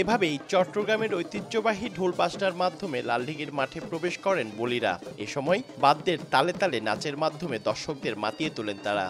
এভাবেই চট্টগ্রামের ঐতিহ্যবাহী ঢোল ঢোলপাসটার মাধ্যমে লালডিঘির মাঠে প্রবেশ করেন বলিরা এ সময় বাদ্যের তালে তালে নাচের মাধ্যমে দর্শকদের মাতিয়ে তোলেন তারা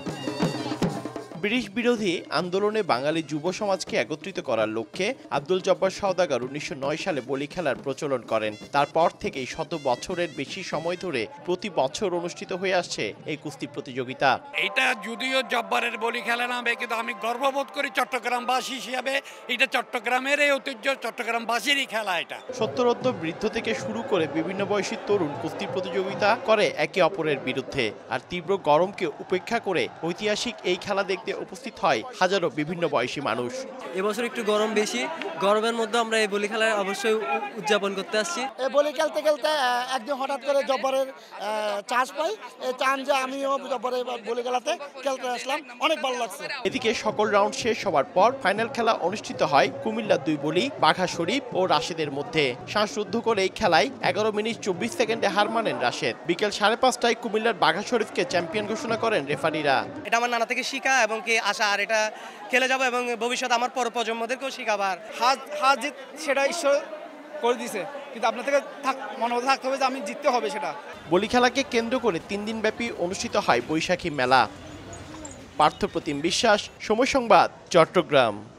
ব্রিটিশ বিরোধী আন্দোলনে বাঙালি যুব সমাজকে একত্রিত করার লক্ষ্যে আব্দুল জব্বার সওদাগর উনিশশো সালে বলি খেলার প্রচলন করেন তারপর থেকেই শত বছরের বেশি সময় ধরে প্রতি বছর অনুষ্ঠিত হয়ে আসছে এই কুস্তি প্রতিযোগিতা এটা যদিও জব্বারের বলি খেলা নামে কিন্তু আমি গর্ববোধ করি চট্টগ্রামবাসী হিসাবে এটা চট্টগ্রামের এই ঐতিহ্য চট্টগ্রামবাসীরই খেলা এটা সত্তরোদ্ধ বৃদ্ধ থেকে শুরু করে বিভিন্ন বয়সী তরুণ কুস্তি প্রতিযোগিতা করে একে অপরের বিরুদ্ধে আর তীব্র গরমকে উপেক্ষা করে ঐতিহাসিক এই খেলা দেখতে উপস্থিত হয় হাজারো বিভিন্ন বয়সী মানুষ এবছর একটু গরম বেশি গরমের মধ্যে আমরা এই বলি খেলায় অবশ্যই উদযাপন করতে আসছি এই বলি খেলতে খেলতে একদিন হঠাৎ করে জব্বরের চান্স পাই এই চান যে আমিও জব্বরে বলি খেলাতে খেলতে আসলাম অনেক ভালো লাগছে এদিকে সকল রাউন্ড শেষ হওয়ার পর ফাইনাল খেলা অনুষ্ঠিত হয় কুমিল্লার দুই বলি বাঘা শরীফ ও রাশেদের মধ্যে করে এই খেলায় এগারো মিনিট চব্বিশ সেকেন্ডে হার মানেন রাশেদ বিকেল সাড়ে পাঁচটায় কুমিল্লার বাঘা শরীফকে চ্যাম্পিয়ন ঘোষণা করেন রেফারিরা এটা আমার নানা থেকে শিখা এবং কি আশা আর এটা খেলে যাবো এবং ভবিষ্যৎ আমার পর প্রজন্মদেরকেও শিখাবার হাত হাত জিত সেটা ঈশ্বর করে দিছে কিন্তু আপনার থেকে থাক মনে থাকতে হবে যে আমি জিততে হবে সেটা বলি খেলাকে কেন্দ্র করে তিন দিন ব্যাপী অনুষ্ঠিত হয় বৈশাখী মেলা পার্থপ্রতিম বিশ্বাস সময় সংবাদ চট্টগ্রাম